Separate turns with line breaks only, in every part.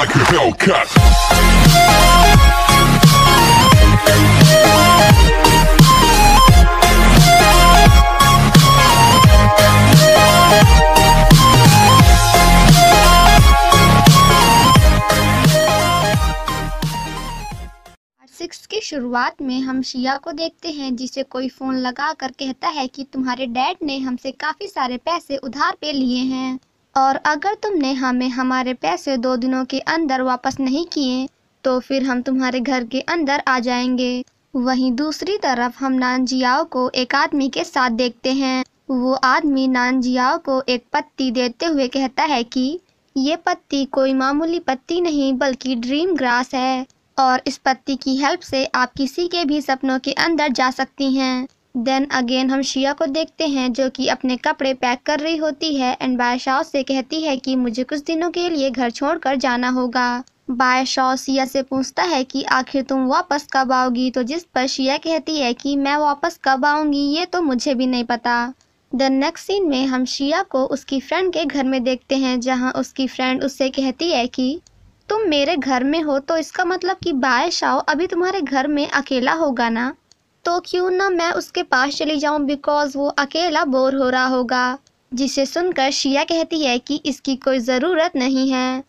like a Hellcat. शुरुआत में हम शिया को देखते हैं जिसे कोई फ़ोन लगा कर कहता है कि तुम्हारे डैड ने हमसे काफ़ी सारे पैसे उधार पे लिए हैं और अगर तुमने हमें हमारे पैसे दो दिनों के अंदर वापस नहीं किए तो फिर हम तुम्हारे घर के अंदर आ जाएंगे वहीं दूसरी तरफ हम नान जियाओ को एक आदमी के साथ देखते हैं वो आदमी नान जियाओ को एक पत्ती देते हुए कहता है कि ये पत्ती कोई मामूली पत्ती नहीं बल्कि ड्रीम ग्रास है और इस पत्ती की हेल्प से आप किसी के भी सपनों के अंदर जा सकती हैं देन अगेन हम शिया को देखते हैं जो कि अपने कपड़े पैक कर रही होती है एंड बादशाह से कहती है कि मुझे कुछ दिनों के लिए घर छोड़कर जाना होगा बादशाह शिया से पूछता है कि आखिर तुम वापस कब आओगी तो जिस पर शिया कहती है कि मैं वापस कब आऊँगी ये तो मुझे भी नहीं पता द नेक्स्ट सीन में हम शिया को उसकी फ्रेंड के घर में देखते हैं जहाँ उसकी फ्रेंड उससे कहती है कि तुम मेरे घर में हो तो इसका मतलब कि बादशाह अभी तुम्हारे घर में अकेला होगा ना तो क्यों ना मैं उसके पास चली जाऊं बिकॉज़ वो अकेला बोर हो रहा होगा जिसे सुनकर शिया कहती है कि इसकी कोई ज़रूरत नहीं है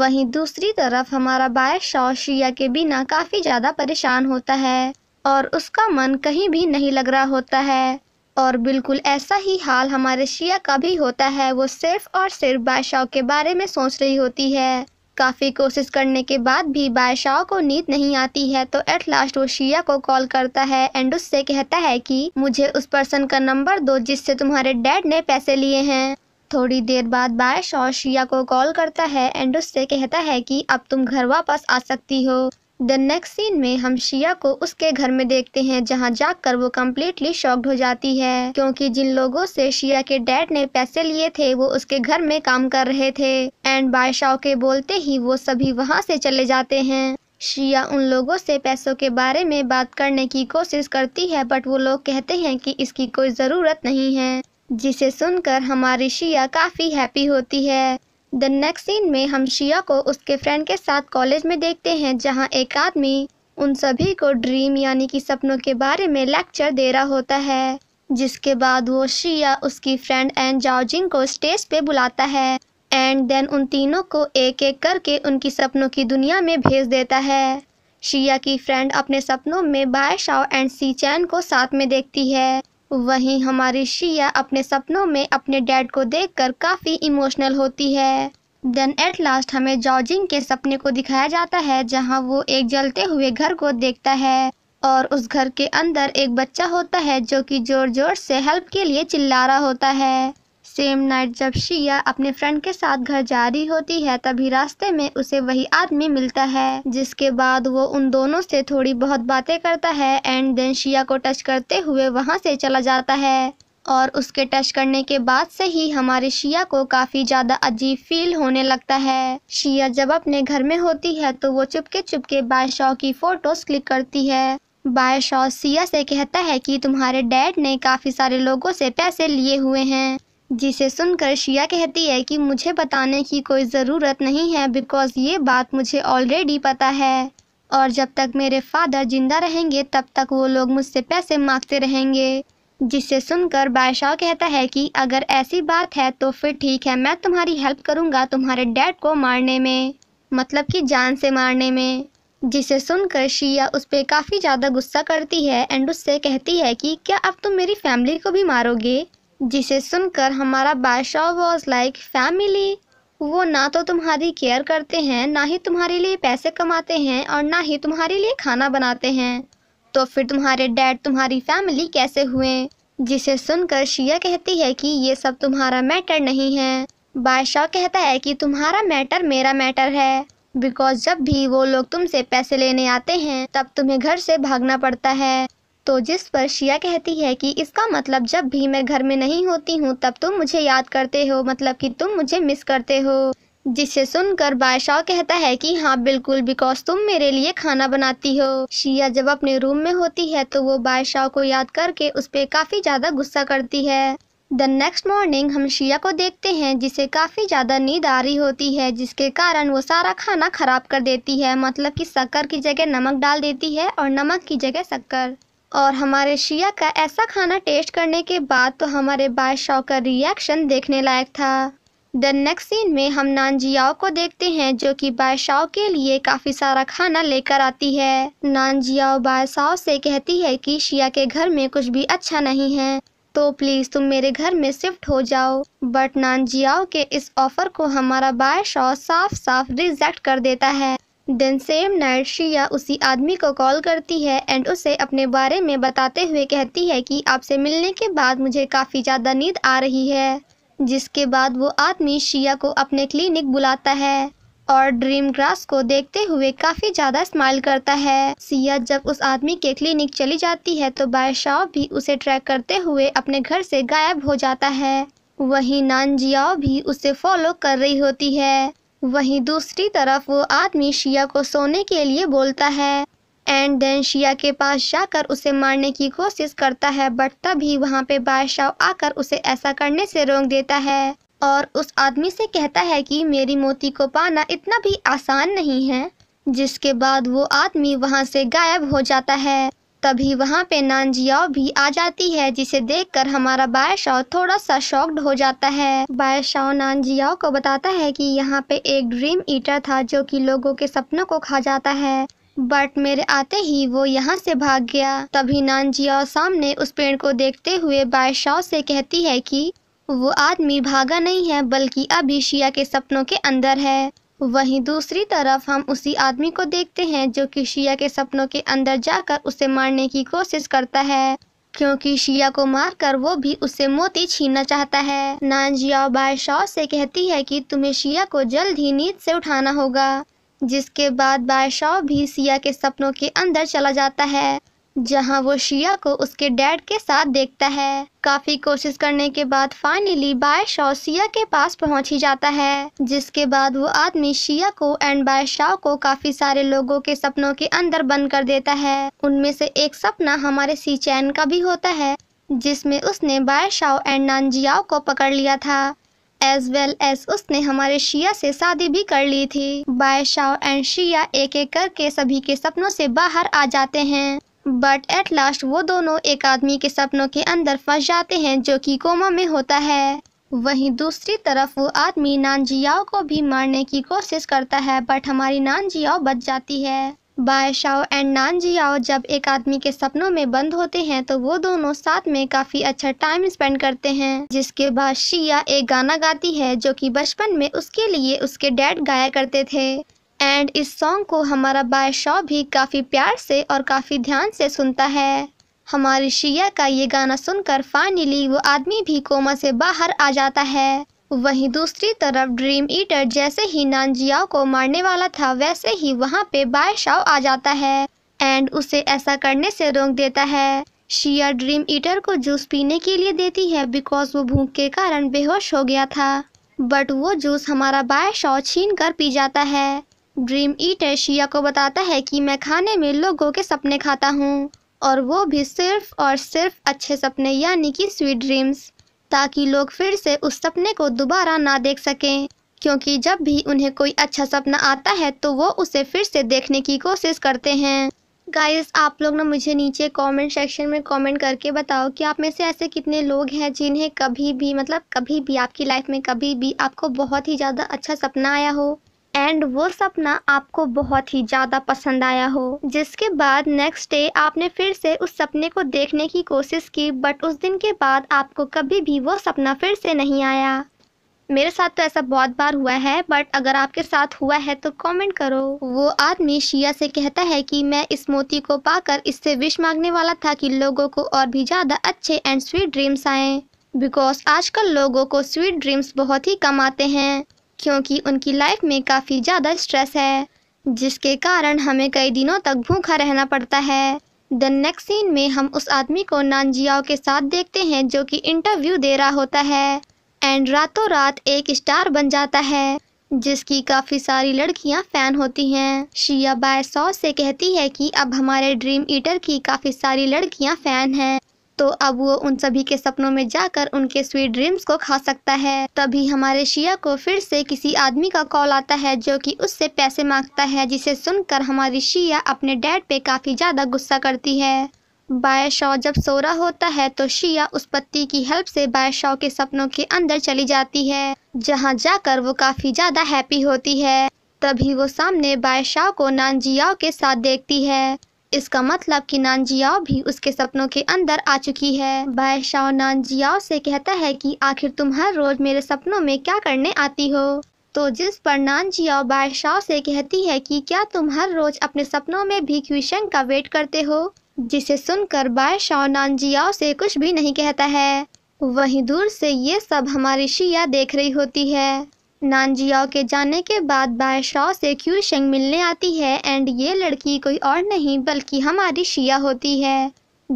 वहीं दूसरी तरफ हमारा बादशाह शिया के बिना काफ़ी ज़्यादा परेशान होता है और उसका मन कहीं भी नहीं लग रहा होता है और बिल्कुल ऐसा ही हाल हमारे शिया का भी होता है वो सिर्फ़ और सिर्फ बादशाह के बारे में सोच रही होती है काफ़ी कोशिश करने के बाद भी बादशाह को नींद नहीं आती है तो एट लास्ट वो शिया को कॉल करता है एंड उससे कहता है कि मुझे उस पर्सन का नंबर दो जिससे तुम्हारे डैड ने पैसे लिए हैं थोड़ी देर बाद बादशाह शिया को कॉल करता है एंड उससे कहता है कि अब तुम घर वापस आ सकती हो द नेक्स्ट सीन में हम शिया को उसके घर में देखते हैं जहां जाकर वो कम्प्लीटली शॉक्ड हो जाती है क्योंकि जिन लोगों से शिया के डैड ने पैसे लिए थे वो उसके घर में काम कर रहे थे एंड बादशाह के बोलते ही वो सभी वहां से चले जाते हैं शिया उन लोगों से पैसों के बारे में बात करने की कोशिश करती है बट वो लोग कहते हैं कि इसकी कोई ज़रूरत नहीं है जिसे सुनकर हमारी शिया काफ़ी हैप्पी होती है द नेक्स्ट सीन में हम शिया को उसके फ्रेंड के साथ कॉलेज में देखते हैं जहां एक आदमी उन सभी को ड्रीम यानी कि सपनों के बारे में लेक्चर दे रहा होता है जिसके बाद वो शिया उसकी फ्रेंड एंड जाओजिंग को स्टेज पे बुलाता है एंड देन उन तीनों को एक एक करके उनकी सपनों की दुनिया में भेज देता है शिया की फ्रेंड अपने सपनों में बाय शाओ एंड सी चैन को साथ में देखती है वहीं हमारी शिया अपने सपनों में अपने डैड को देखकर काफ़ी इमोशनल होती है देन एट लास्ट हमें जॉर्जिंग के सपने को दिखाया जाता है जहां वो एक जलते हुए घर को देखता है और उस घर के अंदर एक बच्चा होता है जो कि जोर जोर से हेल्प के लिए चिल्ला रहा होता है सेम नाइट जब शिया अपने फ्रेंड के साथ घर जा रही होती है तभी रास्ते में उसे वही आदमी मिलता है जिसके बाद वो उन दोनों से थोड़ी बहुत बातें करता है एंड देन शिया को टच करते हुए वहाँ से चला जाता है और उसके टच करने के बाद से ही हमारे शिया को काफ़ी ज़्यादा अजीब फील होने लगता है शिया जब अपने घर में होती है तो वो चुपके चुपके बादशाह की फ़ोटोज़ क्लिक करती है बायशॉ सिया से कहता है कि तुम्हारे डैड ने काफ़ी सारे लोगों से पैसे लिए हुए हैं जिसे सुनकर शिया कहती है कि मुझे बताने की कोई ज़रूरत नहीं है बिकॉज़ ये बात मुझे ऑलरेडी पता है और जब तक मेरे फादर ज़िंदा रहेंगे तब तक वो लोग मुझसे पैसे मांगते रहेंगे जिसे सुनकर बादशाह कहता है कि अगर ऐसी बात है तो फिर ठीक है मैं तुम्हारी हेल्प करूँगा तुम्हारे डैड को मारने में मतलब कि जान से मारने में जिसे सुनकर शिया उस पर काफ़ी ज़्यादा गुस्सा करती है एंड उससे कहती है कि क्या अब तुम मेरी फैमिली को भी मारोगे जिसे सुनकर हमारा बादशाह वॉज लाइक फैमिली वो ना तो तुम्हारी केयर करते हैं ना ही तुम्हारे लिए पैसे कमाते हैं और ना ही तुम्हारे लिए खाना बनाते हैं तो फिर तुम्हारे डैड तुम्हारी फैमिली कैसे हुए जिसे सुनकर शिया कहती है कि ये सब तुम्हारा मैटर नहीं है बादशाह कहता है कि तुम्हारा मैटर मेरा मैटर है बिकॉज जब भी वो लोग तुमसे पैसे लेने आते हैं तब तुम्हें घर से भागना पड़ता है तो जिस पर शिया कहती है कि इसका मतलब जब भी मैं घर में नहीं होती हूँ तब तुम मुझे याद करते हो मतलब कि तुम मुझे मिस करते हो जिसे सुनकर बादशाह कहता है कि हाँ बिल्कुल बिकॉज तुम मेरे लिए खाना बनाती हो शिया जब अपने रूम में होती है तो वो बादशाह को याद करके उस पर काफ़ी ज़्यादा गुस्सा करती है द नेक्स्ट मॉर्निंग हम शिया को देखते हैं जिसे काफ़ी ज़्यादा नींद आ रही होती है जिसके कारण वो सारा खाना ख़राब कर देती है मतलब कि शक्कर की जगह नमक डाल देती है और नमक की जगह शक्कर और हमारे शिया का ऐसा खाना टेस्ट करने के बाद तो हमारे बादशाह का रिएक्शन देखने लायक था द नेक्स्ट सीन में हम नानजियाओ को देखते हैं जो कि बादशाह के लिए काफ़ी सारा खाना लेकर आती है नानजियाओ बादशाह से कहती है कि शिया के घर में कुछ भी अच्छा नहीं है तो प्लीज़ तुम मेरे घर में शिफ्ट हो जाओ बट नानजियाओ के इस ऑफ़र को हमारा बादशाह साफ साफ रिजेक्ट कर देता है देन सेम नाइट शिया उसी आदमी को कॉल करती है एंड उसे अपने बारे में बताते हुए कहती है कि आपसे मिलने के बाद मुझे काफ़ी ज़्यादा नींद आ रही है जिसके बाद वो आदमी शिया को अपने क्लिनिक बुलाता है और ड्रीम ग्रास को देखते हुए काफ़ी ज़्यादा स्माइल करता है सिया जब उस आदमी के क्लिनिक चली जाती है तो बायशाओ भी उसे ट्रैक करते हुए अपने घर से गायब हो जाता है वहीं नानजियाओ भी उसे फॉलो कर रही होती है वहीं दूसरी तरफ वो आदमी शिया को सोने के लिए बोलता है एंड देन शिया के पास जाकर उसे मारने की कोशिश करता है बट तभी वहाँ पे बादशाह आकर उसे ऐसा करने से रोक देता है और उस आदमी से कहता है कि मेरी मोती को पाना इतना भी आसान नहीं है जिसके बाद वो आदमी वहाँ से गायब हो जाता है तभी वहाँ पे नानजियाओ भी आ जाती है जिसे देखकर हमारा बायशाओ थोड़ा सा शॉक्ड हो जाता है बायशाओ नानजियाओ को बताता है कि यहाँ पे एक ड्रीम ईटर था जो कि लोगों के सपनों को खा जाता है बट मेरे आते ही वो यहाँ से भाग गया तभी नानजियाओ सामने उस पेड़ को देखते हुए बायशाओ से कहती है कि वो आदमी भागा नहीं है बल्कि अभी शिया के सपनों के अंदर है वहीं दूसरी तरफ हम उसी आदमी को देखते हैं जो कि शिया के सपनों के अंदर जाकर उसे मारने की कोशिश करता है क्योंकि शिया को मारकर वो भी उससे मोती छीनना चाहता है नानजिया बादशाह से कहती है कि तुम्हें शिया को जल्द ही नींद से उठाना होगा जिसके बाद बादशाह भी सिया के सपनों के अंदर चला जाता है जहां वो शिया को उसके डैड के साथ देखता है काफी कोशिश करने के बाद फाइनली बाय शाह शिया के पास पहुंच ही जाता है जिसके बाद वो आदमी शिया को एंड बाय शाह को काफी सारे लोगों के सपनों के अंदर बंद कर देता है उनमें से एक सपना हमारे सी चैन का भी होता है जिसमें उसने बाय शाह एंड नानजियाओ को पकड़ लिया था एज वेल एज उसने हमारे शिया से शादी भी कर ली थी बाय शाह एंड शिया एक एक करके सभी के सपनों से बाहर आ जाते हैं बट एट लास्ट वो दोनों एक आदमी के सपनों के अंदर फंस जाते हैं जो कि कोमा में होता है वहीं दूसरी तरफ वो आदमी नानजियाओ को भी मारने की कोशिश करता है बट हमारी नानजियाओ बच जाती है बायशाओ एंड नानजियाओ जब एक आदमी के सपनों में बंद होते हैं तो वो दोनों साथ में काफ़ी अच्छा टाइम स्पेंड करते हैं जिसके बाद शिया एक गाना गाती है जो कि बचपन में उसके लिए उसके डैड गाया करते थे एंड इस सॉन्ग को हमारा बादशाह भी काफ़ी प्यार से और काफ़ी ध्यान से सुनता है हमारी शिया का ये गाना सुनकर फाइनली वो आदमी भी कोमा से बाहर आ जाता है वहीं दूसरी तरफ ड्रीम ईटर जैसे ही नानजियाओ को मारने वाला था वैसे ही वहाँ पे बादशाह आ जाता है एंड उसे ऐसा करने से रोक देता है शिया ड्रीम ईटर को जूस पीने के लिए देती है बिकॉज वो भूख के कारण बेहोश हो गया था बट वो जूस हमारा बादशाह छीन कर पी जाता है ड्रीम ईट एशिया को बताता है कि मैं खाने में लोगों के सपने खाता हूँ और वो भी सिर्फ और सिर्फ अच्छे सपने यानी कि स्वीट ड्रीम्स ताकि लोग फिर से उस सपने को दोबारा ना देख सकें क्योंकि जब भी उन्हें कोई अच्छा सपना आता है तो वो उसे फिर से देखने की कोशिश करते हैं गाइस आप लोग ना मुझे नीचे कमेंट सेक्शन में कमेंट करके बताओ कि आप में से ऐसे कितने लोग हैं जिन्हें कभी भी मतलब कभी भी आपकी लाइफ में कभी भी आपको बहुत ही ज़्यादा अच्छा सपना आया हो एंड वो सपना आपको बहुत ही ज़्यादा पसंद आया हो जिसके बाद नेक्स्ट डे आपने फिर से उस सपने को देखने की कोशिश की बट उस दिन के बाद आपको कभी भी वो सपना फिर से नहीं आया मेरे साथ तो ऐसा बहुत बार हुआ है बट अगर आपके साथ हुआ है तो कमेंट करो वो आदमी शिया से कहता है कि मैं इस मोती को पाकर इससे विश मांगने वाला था कि लोगों को और भी ज़्यादा अच्छे एंड स्वीट ड्रीम्स आए बिकॉज आजकल लोगों को स्वीट ड्रीम्स बहुत ही कम आते हैं क्योंकि उनकी लाइफ में काफ़ी ज़्यादा स्ट्रेस है जिसके कारण हमें कई दिनों तक भूखा रहना पड़ता है द नेक्स्ट सीन में हम उस आदमी को नानजियाओ के साथ देखते हैं जो कि इंटरव्यू दे रहा होता है एंड रातों रात एक स्टार बन जाता है जिसकी काफ़ी सारी लड़कियां फ़ैन होती हैं शिया बाय सौ से कहती है कि अब हमारे ड्रीम ईटर की काफ़ी सारी लड़कियां फ़ैन हैं तो अब वो उन सभी के सपनों में जाकर उनके स्वीट ड्रीम्स को खा सकता है तभी हमारे शिया को फिर से किसी आदमी का कॉल आता है जो कि उससे पैसे मांगता है जिसे सुनकर हमारी शिया अपने डैड पे काफ़ी ज़्यादा गुस्सा करती है बायशॉ जब सो रहा होता है तो शिया उस पत्ती की हेल्प से बायशॉ के सपनों के अंदर चली जाती है जहाँ जाकर वो काफ़ी ज़्यादा हैप्पी होती है तभी वो सामने बायशाह को नानजियाओ के साथ देखती है इसका मतलब कि नानजियाओ भी उसके सपनों के अंदर आ चुकी है बादशाह शाओ नानजियाओ से कहता है कि आखिर तुम हर रोज मेरे सपनों में क्या करने आती हो तो जिस पर नानजियाओ बादशाह से कहती है कि क्या तुम हर रोज अपने सपनों में भी क्यूशन का वेट करते हो जिसे सुनकर बादशाह नानजियाओ से कुछ भी नहीं कहता है वहीं दूर से ये सब हमारी शिया देख रही होती है नानजियाओ के जाने के बाद बादशाह से क्यू शेंग मिलने आती है एंड ये लड़की कोई और नहीं बल्कि हमारी शिया होती है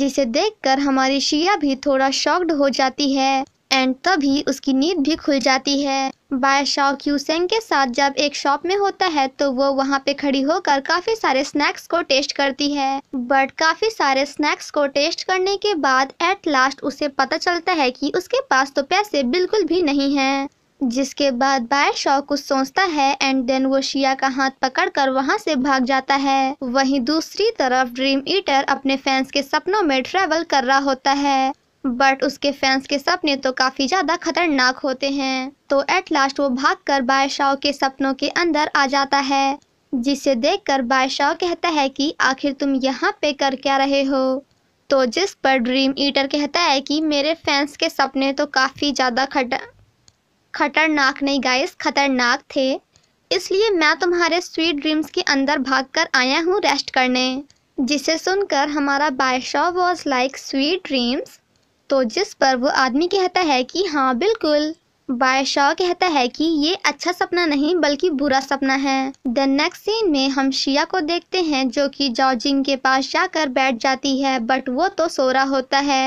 जिसे देखकर हमारी शिया भी थोड़ा शॉक्ड हो जाती है एंड तभी उसकी नींद भी खुल जाती है बादशाह क्यूसेंग के साथ जब एक शॉप में होता है तो वो वहाँ पे खड़ी होकर काफी सारे स्नैक्स को टेस्ट करती है बट काफी सारे स्नैक्स को टेस्ट करने के बाद एट लास्ट उसे पता चलता है कि उसके पास तो पैसे बिल्कुल भी नहीं है जिसके बाद शॉ कुछ सोचता है एंड देन वो शिया का हाथ पकड़कर वहाँ से भाग जाता है वहीं दूसरी तरफ ड्रीम ईटर अपने फैंस के सपनों में ट्रेवल कर रहा होता है बट उसके फैंस के सपने तो काफ़ी ज़्यादा खतरनाक होते हैं तो एट लास्ट वो भाग भागकर बादशाह के सपनों के अंदर आ जाता है जिसे देखकर बादशाह कहता है कि आखिर तुम यहाँ पे कर क्या रहे हो तो जिस पर ड्रीम ईटर कहता है कि मेरे फैंस के सपने तो काफ़ी ज़्यादा खतर खतरनाक नहीं गाइस खतरनाक थे इसलिए मैं तुम्हारे स्वीट ड्रीम्स के अंदर भागकर आया हूँ रेस्ट करने जिसे सुनकर हमारा बादशाह वॉज लाइक स्वीट ड्रीम्स तो जिस पर वो आदमी कहता है कि हाँ बिल्कुल बादशाह कहता है कि ये अच्छा सपना नहीं बल्कि बुरा सपना है द नेक्स्ट सीन में हम शिया को देखते हैं जो कि जॉर्जिंग के पास जाकर बैठ जाती है बट वो तो सो रहा होता है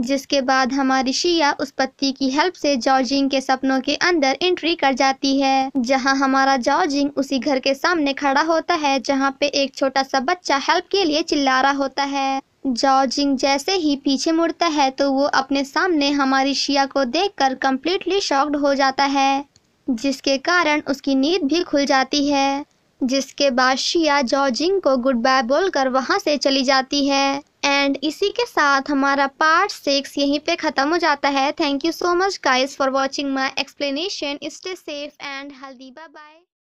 जिसके बाद हमारी शिया उस पत्ती की हेल्प से जॉर्जिंग के सपनों के अंदर एंट्री कर जाती है जहां हमारा जॉर्जिंग उसी घर के सामने खड़ा होता है जहां पे एक छोटा सा बच्चा हेल्प के लिए चिल्ला रहा होता है जॉर्जिंग जैसे ही पीछे मुड़ता है तो वो अपने सामने हमारी शिया को देख कर कम्प्लीटली शॉक्ड हो जाता है जिसके कारण उसकी नींद भी खुल जाती है जिसके बाद शिया जॉर्जिंग को गुड बाय बोलकर वहां से चली जाती है एंड इसी के साथ हमारा पार्ट सिक्स यहीं पे ख़त्म हो जाता है thank you so much guys for watching my explanation stay safe and healthy bye bye